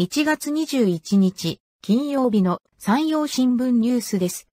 1月21日、金曜日の山陽新聞ニュースです。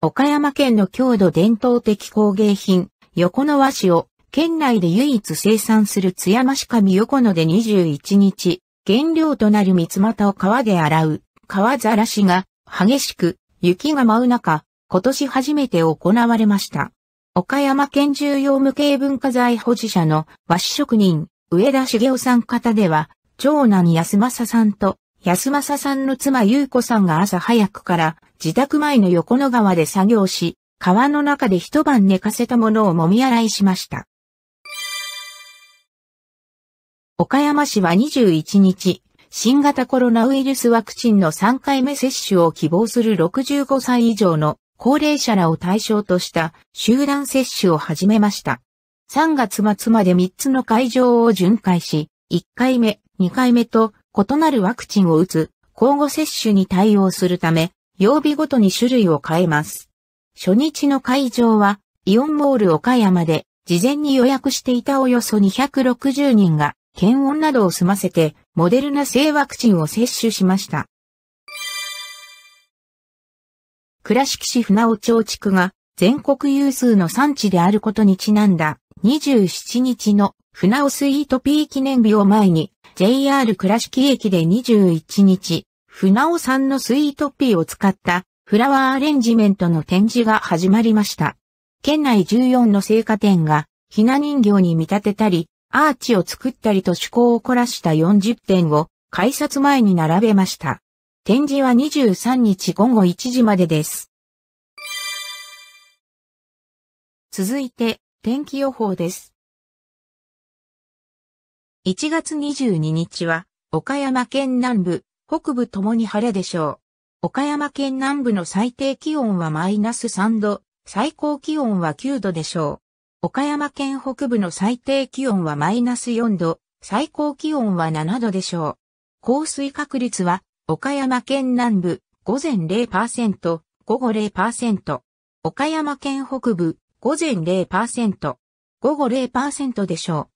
岡山県の郷土伝統的工芸品、横の和紙を県内で唯一生産する津山市上横野で21日、原料となる三股を川で洗う、川ざらしが激しく雪が舞う中、今年初めて行われました。岡山県重要無形文化財保持者の和紙職人、上田茂雄さん方では、長男安正さんと、安正さんの妻優子さんが朝早くから自宅前の横の川で作業し、川の中で一晩寝かせたものをもみ洗いしました。岡山市は21日、新型コロナウイルスワクチンの3回目接種を希望する65歳以上の高齢者らを対象とした集団接種を始めました。3月末まで3つの会場を巡回し、1回目、2回目と異なるワクチンを打つ交互接種に対応するため、曜日ごとに種類を変えます。初日の会場は、イオンモール岡山で、事前に予約していたおよそ260人が、検温などを済ませて、モデルナ製ワクチンを接種しました。倉敷市船尾町地区が、全国有数の産地であることにちなんだ、27日の船尾スイートピー記念日を前に、JR 倉敷駅で21日、船尾さんのスイートピーを使ったフラワーアレンジメントの展示が始まりました。県内14の生花店がひな人形に見立てたり、アーチを作ったりと趣向を凝らした40点を改札前に並べました。展示は23日午後1時までです。続いて天気予報です。1月22日は、岡山県南部、北部ともに晴れでしょう。岡山県南部の最低気温はマイナス3度、最高気温は9度でしょう。岡山県北部の最低気温はマイナス4度、最高気温は7度でしょう。降水確率は、岡山県南部、午前0%、午後0%。岡山県北部、午前0%、午後0%でしょう。